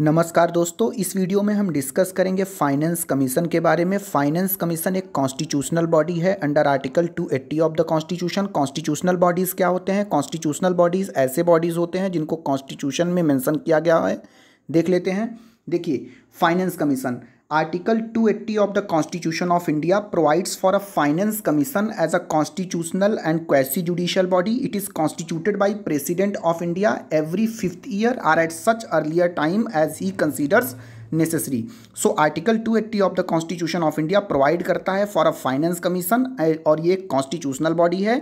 नमस्कार दोस्तों इस वीडियो में हम डिस्कस करेंगे फाइनेंस कमीशन के बारे में फाइनेंस कमीशन एक कॉन्स्टिट्यूशनल बॉडी है under article 280 of the constitution constitutional bodies क्या होते हैं कॉन्स्टिट्यूशनल बॉडीज़ ऐसे बॉडीज़ होते हैं जिनको कॉन्स्टिट्यूशन में मैंशन किया गया है देख लेते हैं देखिए finance commission article two eighty of the constitution of India provides for a finance commission as a constitutional and quasi judicial body it is constituted by president of India every fifth year or at such earlier time as he considers necessary so article two eighty of the constitution of India provide करता है for a finance commission और ये constitutional body है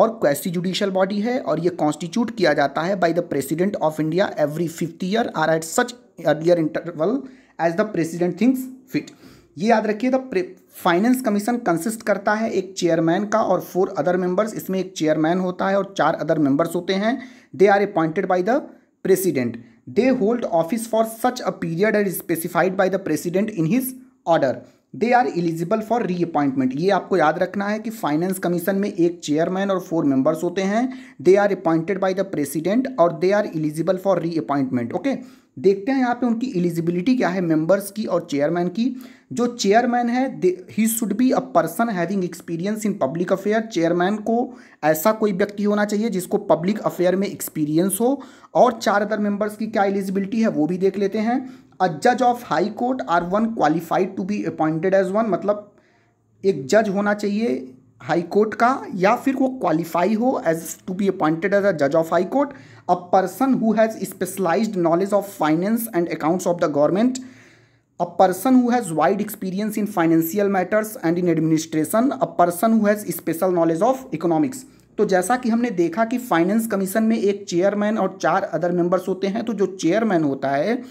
और quasi judicial body है और ये constitute किया जाता है by the president of India every fifth year or at such earlier interval as the president thinks fit ये याद रखिए द फाइनेंस कमीशन कंसिस्ट करता है एक चेयरमैन का और फोर अदर मेंबर्स इसमें एक चेयरमैन होता है और चार अदर मेंबर्स होते हैं they are appointed by the president they hold office for such a period as specified by the president in his order they are eligible for reappointment ये आपको याद रखना है कि फाइनेंस कमीशन में एक चेयरमैन और फोर मेंबर्स होते हैं they are appointed by the president और they are eligible for reappointment okay देखते हैं यहाँ पे उनकी एलिजिबिलिटी क्या है मेंबर्स की और चेयरमैन की जो चेयरमैन है he should be a person having experience in public affair chairman को ऐसा कोई व्यक्ति होना चाहिए जिसको पब्लिक अफेयर में एक्सपीरियंस हो और चार अदर मेंबर्स की क्या एलिजिबिलिटी है वो भी देख लेते हैं अ जज of high court or one qualified to be appointed as one मतलब एक जज होना चाहिए हाई कोर्ट का या फिर वो क्वालिफाई हो as to be appointed as a जज of high court a person who has specialise knowledge of finance and accounts of the government a person who has wide experience in financial matters and in administration a person who has special knowledge of economics तो जैसा कि हमने देखा कि finance commission में एक chairman और चार अदर मेंबर्स होते हैं तो जो चेयरमैन होता है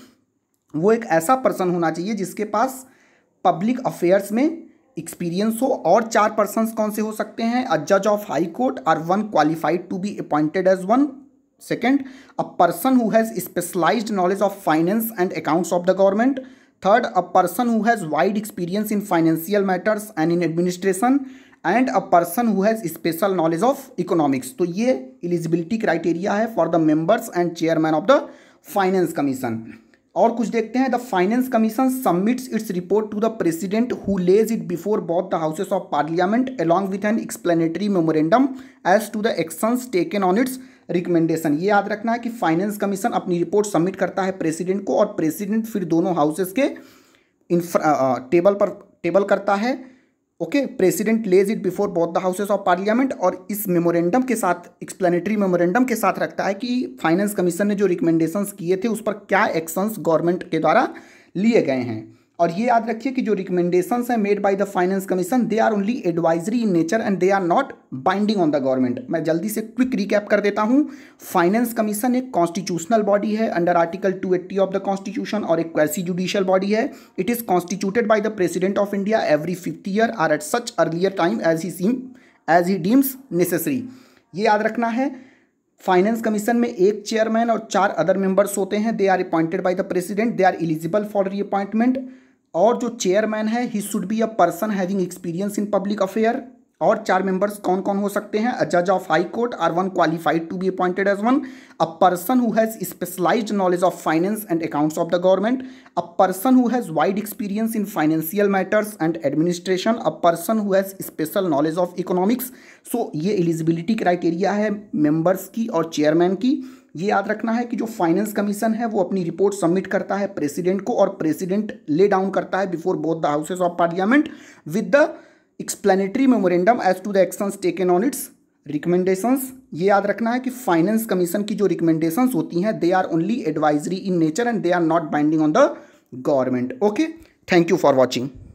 वो एक ऐसा पर्सन होना चाहिए जिसके पास पब्लिक अफेयर्स में एक्सपीरियंस हो और चार पर्सन कौन से हो सकते हैं अ जज of high court or one qualified to be appointed as one second a person who has specialised knowledge of finance and accounts of the government third a person who has wide experience in financial matters and in administration and a person who has special knowledge of economics तो ये eligibility criteria है for the members and chairman of the finance commission और कुछ देखते हैं the finance commission submits its report to the president who lays it before both the houses of parliament along with an explanatory memorandum as to the actions taken on its recommendation ये याद रखना है कि finance commission अपनी report submit करता है president को और प्रेसिडेंट फिर दोनों हाउसेस के टेबल पर टेबल करता है okay president lays it before both the houses of parliament और इस मेमोरेंडम के साथ एक्सप्लेनेटरी मेमोरेंडम के साथ रखता है कि फाइनेंस कमीशन ने जो रिकमेंडेशंस किए थे उस पर क्या एक्शंस गवर्नमेंट के द्वारा लिए गए हैं और ये याद रखिए कि जो रिकमेंडेशन है made by the finance commission they are only advisory in nature and they are not binding on the government मैं जल्दी से क्विक रिकैप कर देता हूँ फाइनेंस कमीशन एक कॉन्स्टिट्यूशनल बॉडी है under article 280 of the constitution और एक वैसी जुडिशियल बॉडी है it is constituted by the president of India every fifth year or at such earlier time as he seem as he deems necessary ये याद रखना है finance commission में एक chairman और चार अदर मेंबर्स होते हैं they are appointed by the president they are eligible for reappointment और जो चेयरमैन है he should be a person having experience in public affair और चार मेंबर्स कौन कौन हो सकते हैं अ जज of high court or one qualified to be appointed as one a person who has specialised knowledge of finance and accounts of the government a person who has wide experience in financial matters and administration a person who has special knowledge of economics so ये eligibility criteria है members की और chairman की ये याद रखना है कि जो फाइनेंस कमीशन है वो अपनी रिपोर्ट सबमिट करता है प्रेसिडेंट को और प्रेसिडेंट ले डाउन करता है before both the houses of parliament with the explanatory memorandum as to the actions taken on its recommendations ये याद रखना है कि फाइनेंस कमीशन की जो रिकमेंडेशंस होती हैं they are only advisory in nature and they are not binding on the government okay thank you for watching